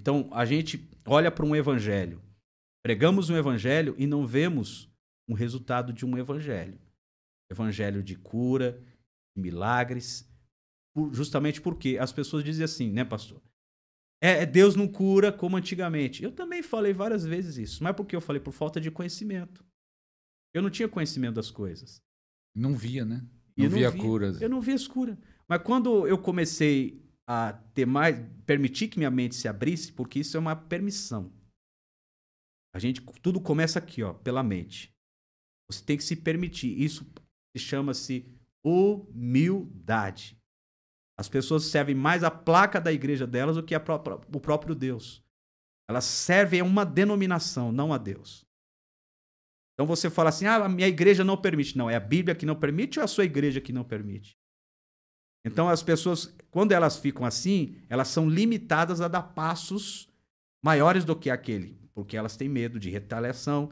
Então, a gente olha para um evangelho, pregamos um evangelho e não vemos um resultado de um evangelho. Evangelho de cura, de milagres, justamente porque as pessoas dizem assim, né, pastor? É, é, Deus não cura como antigamente. Eu também falei várias vezes isso, mas porque eu falei por falta de conhecimento. Eu não tinha conhecimento das coisas. Não via, né? Não, não via curas. Eu não via as curas. Mas quando eu comecei a ter mais, permitir que minha mente se abrisse, porque isso é uma permissão. A gente tudo começa aqui, ó, pela mente. Você tem que se permitir. Isso chama-se humildade. As pessoas servem mais a placa da igreja delas do que própria, o próprio Deus. Elas servem a uma denominação, não a Deus. Então você fala assim: ah, a minha igreja não permite. Não, é a Bíblia que não permite ou é a sua igreja que não permite? Então as pessoas, quando elas ficam assim, elas são limitadas a dar passos maiores do que aquele, porque elas têm medo de retaliação,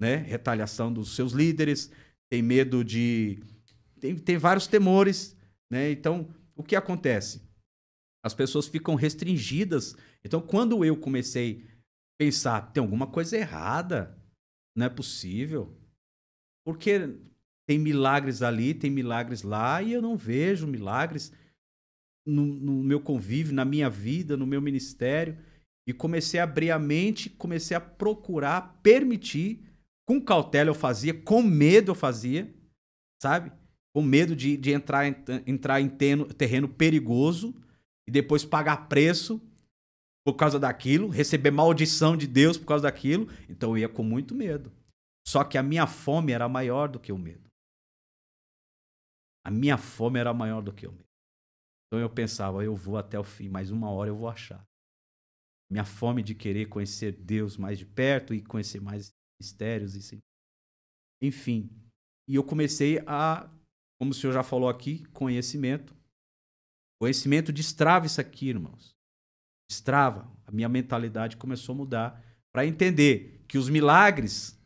né? Retaliação dos seus líderes, tem medo de tem, tem vários temores, né? Então, o que acontece? As pessoas ficam restringidas. Então, quando eu comecei a pensar, tem alguma coisa errada, não é possível. Porque tem milagres ali, tem milagres lá, e eu não vejo milagres no, no meu convívio, na minha vida, no meu ministério. E comecei a abrir a mente, comecei a procurar, permitir. Com cautela eu fazia, com medo eu fazia, sabe? Com medo de, de entrar, entrar em terreno, terreno perigoso e depois pagar preço por causa daquilo, receber maldição de Deus por causa daquilo. Então eu ia com muito medo. Só que a minha fome era maior do que o medo. A minha fome era maior do que eu mesmo. Então eu pensava, eu vou até o fim, mas uma hora eu vou achar. Minha fome de querer conhecer Deus mais de perto e conhecer mais mistérios e assim. Enfim, e eu comecei a, como o senhor já falou aqui, conhecimento. Conhecimento destrava isso aqui, irmãos. Destrava. A minha mentalidade começou a mudar para entender que os milagres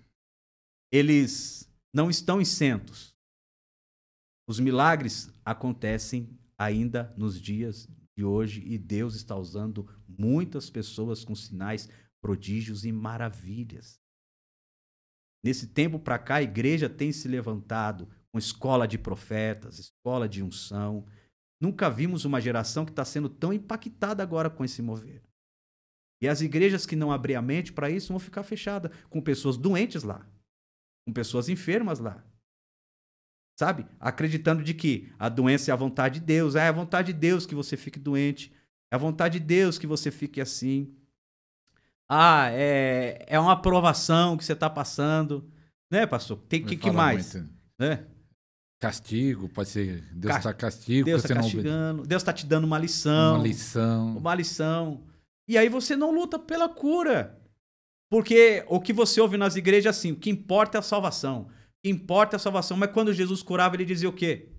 eles não estão isentos. Os milagres acontecem ainda nos dias de hoje e Deus está usando muitas pessoas com sinais, prodígios e maravilhas. Nesse tempo para cá, a igreja tem se levantado com escola de profetas, escola de unção. Nunca vimos uma geração que está sendo tão impactada agora com esse mover. E as igrejas que não abriam a mente para isso vão ficar fechadas, com pessoas doentes lá, com pessoas enfermas lá, sabe? Acreditando de que a doença é a vontade de Deus, é a vontade de Deus que você fique doente, é a vontade de Deus que você fique assim. Ah, é, é uma aprovação que você está passando, né, pastor? Tem que, que mais? Muito. Né? né? Castigo, pode ser Deus está castigo, Deus está castigando, não... Deus está te dando uma lição, uma lição, uma lição. E aí você não luta pela cura, porque o que você ouve nas igrejas é assim, o que importa é a salvação que importa a salvação. Mas quando Jesus curava, ele dizia o quê?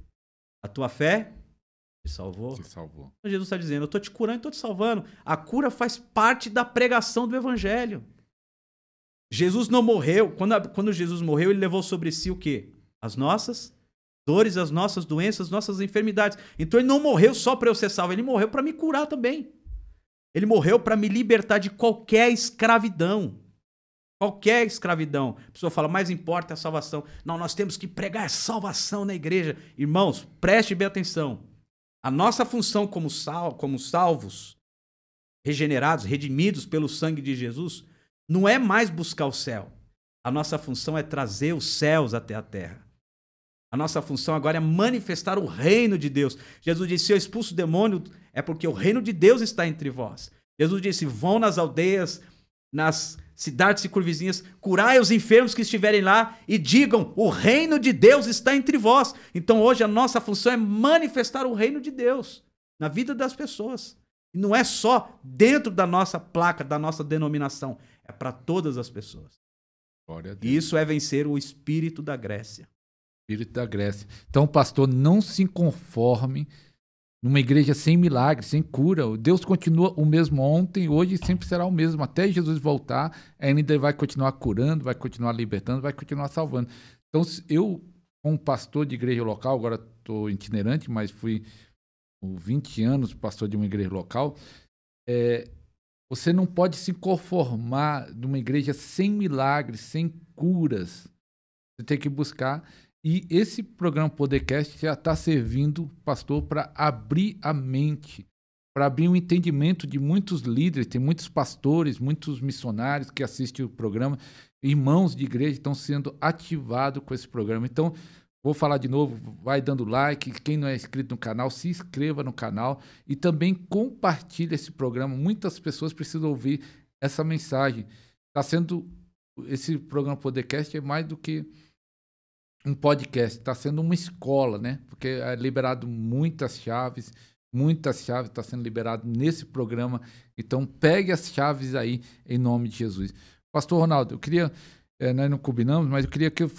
A tua fé te salvou. Te salvou. Então, Jesus está dizendo: Eu estou te curando e estou te salvando. A cura faz parte da pregação do evangelho. Jesus não morreu. Quando, quando Jesus morreu, ele levou sobre si o quê? As nossas dores, as nossas doenças, as nossas enfermidades. Então ele não morreu só para eu ser salvo, ele morreu para me curar também. Ele morreu para me libertar de qualquer escravidão. Qualquer escravidão. A pessoa fala, mais importa a salvação. Não, nós temos que pregar salvação na igreja. Irmãos, preste bem atenção. A nossa função como, sal, como salvos, regenerados, redimidos pelo sangue de Jesus, não é mais buscar o céu. A nossa função é trazer os céus até a terra. A nossa função agora é manifestar o reino de Deus. Jesus disse: Se eu expulso o demônio, é porque o reino de Deus está entre vós. Jesus disse: Vão nas aldeias nas cidades e curvizinhas, curai os enfermos que estiverem lá e digam: o reino de Deus está entre vós. Então hoje a nossa função é manifestar o reino de Deus na vida das pessoas. E não é só dentro da nossa placa, da nossa denominação, é para todas as pessoas. E isso é vencer o espírito da Grécia. Espírito da Grécia. Então, pastor, não se conforme numa igreja sem milagres, sem cura. Deus continua o mesmo ontem, hoje e sempre será o mesmo. Até Jesus voltar, ainda vai continuar curando, vai continuar libertando, vai continuar salvando. Então, eu, como pastor de igreja local, agora estou itinerante, mas fui 20 anos pastor de uma igreja local. É, você não pode se conformar de uma igreja sem milagres, sem curas. Você tem que buscar e esse programa podcast já está servindo, pastor, para abrir a mente, para abrir o um entendimento de muitos líderes, tem muitos pastores, muitos missionários que assistem o programa, irmãos de igreja estão sendo ativados com esse programa. Então, vou falar de novo, vai dando like, quem não é inscrito no canal, se inscreva no canal e também compartilhe esse programa. Muitas pessoas precisam ouvir essa mensagem. Está sendo esse programa podcast é mais do que um podcast, está sendo uma escola, né? Porque é liberado muitas chaves, muitas chaves está sendo liberado nesse programa. Então pegue as chaves aí em nome de Jesus. Pastor Ronaldo, eu queria, é, nós não combinamos, mas eu queria que eu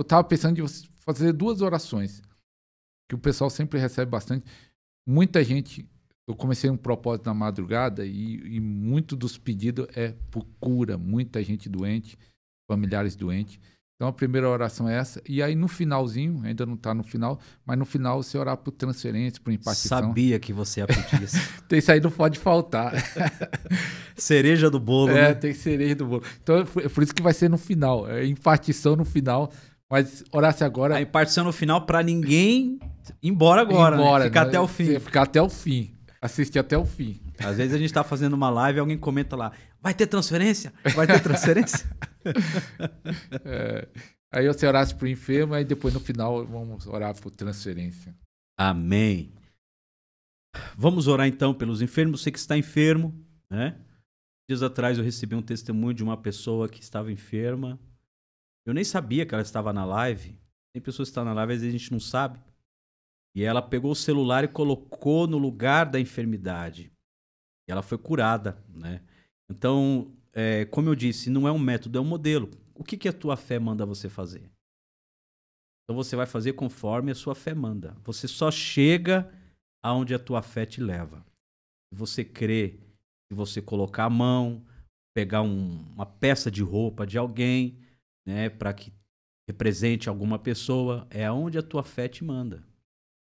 estava pensando em fazer duas orações que o pessoal sempre recebe bastante. Muita gente, eu comecei um propósito na madrugada e, e muito dos pedidos é por cura, muita gente doente, familiares doentes. Então a primeira oração é essa. E aí no finalzinho, ainda não está no final, mas no final você orar por transferência, por impartição. Sabia que você ia pedir isso. tem isso aí, não pode faltar. cereja do bolo. É, né? tem cereja do bolo. Então é, é por isso que vai ser no final. É impartição no final. Mas orasse agora. A impartição no final para ninguém ir embora agora. Né? embora, né? Ficar né? até o fim. Ficar até o fim. Assistir até o fim. Às vezes a gente está fazendo uma live e alguém comenta lá: Vai ter transferência? Vai ter transferência? é, aí você orasse para o enfermo, e depois no final vamos orar por transferência. Amém. Vamos orar então pelos enfermos. Você que está enfermo, né? Dias atrás eu recebi um testemunho de uma pessoa que estava enferma. Eu nem sabia que ela estava na live. Tem pessoas que estão na live, às vezes a gente não sabe. E ela pegou o celular e colocou no lugar da enfermidade. E ela foi curada, né? Então, é, como eu disse, não é um método, é um modelo. O que, que a tua fé manda você fazer? Então você vai fazer conforme a sua fé manda. Você só chega aonde a tua fé te leva. você crê, que você colocar a mão, pegar um, uma peça de roupa de alguém, né, para que represente alguma pessoa, é aonde a tua fé te manda.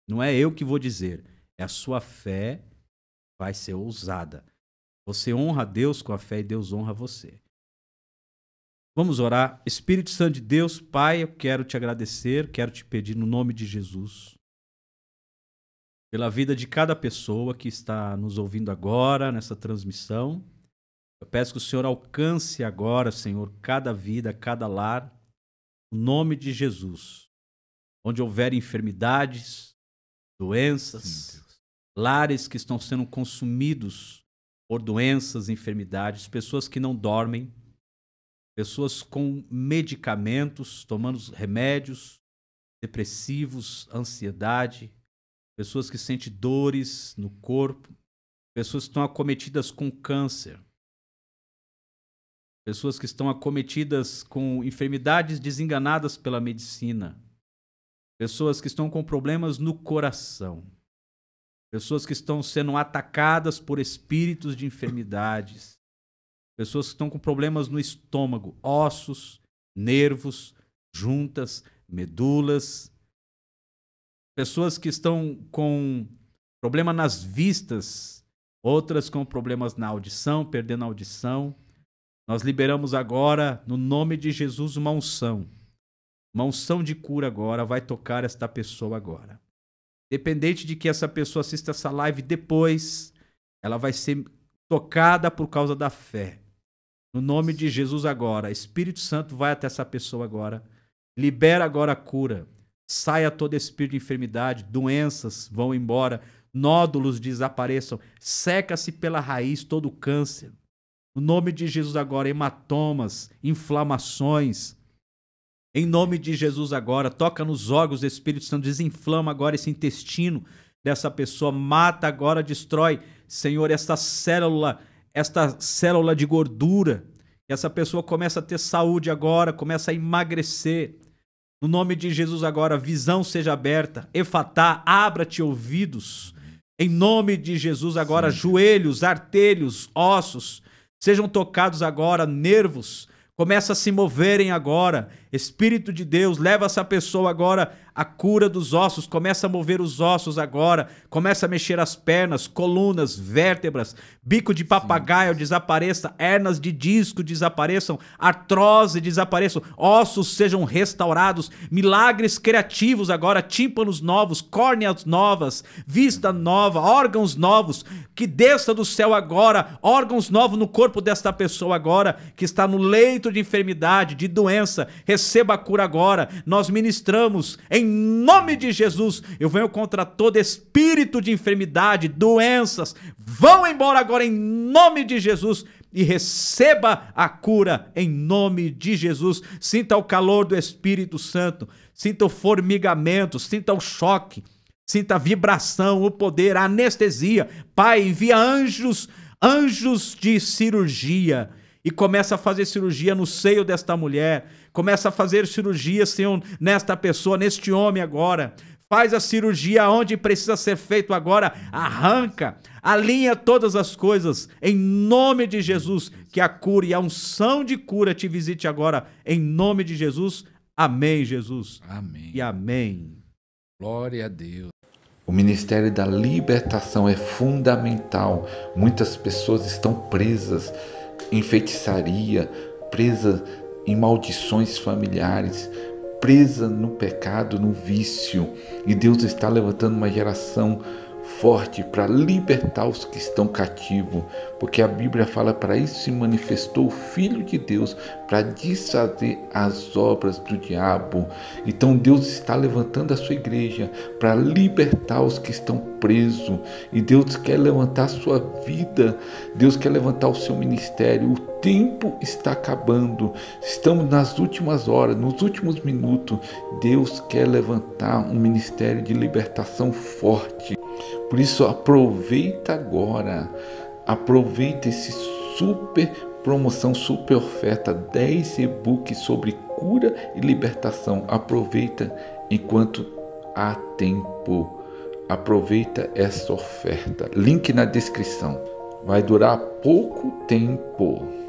Não é eu que vou dizer, é a sua fé vai ser ousada. Você honra a Deus com a fé e Deus honra você. Vamos orar. Espírito Santo de Deus, Pai, eu quero te agradecer, quero te pedir no nome de Jesus, pela vida de cada pessoa que está nos ouvindo agora nessa transmissão. Eu peço que o Senhor alcance agora, Senhor, cada vida, cada lar, no nome de Jesus. Onde houver enfermidades, doenças, Sim, lares que estão sendo consumidos por doenças, enfermidades, pessoas que não dormem, pessoas com medicamentos, tomando remédios depressivos, ansiedade, pessoas que sentem dores no corpo, pessoas que estão acometidas com câncer, pessoas que estão acometidas com enfermidades desenganadas pela medicina, pessoas que estão com problemas no coração pessoas que estão sendo atacadas por espíritos de enfermidades, pessoas que estão com problemas no estômago, ossos, nervos, juntas, medulas, pessoas que estão com problema nas vistas, outras com problemas na audição, perdendo a audição. Nós liberamos agora, no nome de Jesus, uma unção. Uma unção de cura agora vai tocar esta pessoa agora. Dependente de que essa pessoa assista essa live depois, ela vai ser tocada por causa da fé. No nome de Jesus agora, Espírito Santo vai até essa pessoa agora. Libera agora a cura. Saia todo espírito de enfermidade, doenças vão embora, nódulos desapareçam, seca-se pela raiz todo o câncer. No nome de Jesus agora, hematomas, inflamações, em nome de Jesus agora, toca nos órgãos do Espírito Santo, desinflama agora esse intestino dessa pessoa, mata agora, destrói, Senhor, esta célula, esta célula de gordura. Essa pessoa começa a ter saúde agora, começa a emagrecer. No nome de Jesus agora, visão seja aberta, efatá, abra-te ouvidos. Em nome de Jesus agora, Sim. joelhos, artelhos, ossos, sejam tocados agora, nervos, Começa a se moverem agora. Espírito de Deus, leva essa pessoa agora a cura dos ossos, começa a mover os ossos agora, começa a mexer as pernas, colunas, vértebras, bico de papagaio Sim. desapareça, hernas de disco desapareçam, artrose desapareçam, ossos sejam restaurados, milagres criativos agora, tímpanos novos, córneas novas, vista nova, órgãos novos, que desça do céu agora, órgãos novos no corpo desta pessoa agora, que está no leito de enfermidade, de doença, receba a cura agora. Nós ministramos em nome de Jesus, eu venho contra todo espírito de enfermidade, doenças. Vão embora agora em nome de Jesus e receba a cura em nome de Jesus. Sinta o calor do Espírito Santo, sinta o formigamento, sinta o choque, sinta a vibração, o poder, a anestesia. Pai, envia anjos, anjos de cirurgia e começa a fazer cirurgia no seio desta mulher, começa a fazer cirurgia, Senhor, nesta pessoa, neste homem agora. Faz a cirurgia onde precisa ser feito agora, arranca, alinha todas as coisas, em nome de Jesus, que a cura e a unção de cura te visite agora, em nome de Jesus. Amém, Jesus. Amém. E amém. Glória a Deus. O ministério da libertação é fundamental. Muitas pessoas estão presas em feitiçaria, presa em maldições familiares, presa no pecado, no vício. E Deus está levantando uma geração forte para libertar os que estão cativos, porque a Bíblia fala para isso se manifestou o Filho de Deus para desfazer as obras do diabo. Então Deus está levantando a sua igreja para libertar os que estão presos e Deus quer levantar a sua vida, Deus quer levantar o seu ministério. O tempo está acabando, estamos nas últimas horas, nos últimos minutos. Deus quer levantar um ministério de libertação forte. Por isso aproveita agora Aproveite esse super promoção, super oferta, 10 e-books sobre cura e libertação. Aproveita enquanto há tempo. Aproveita essa oferta. Link na descrição. Vai durar pouco tempo.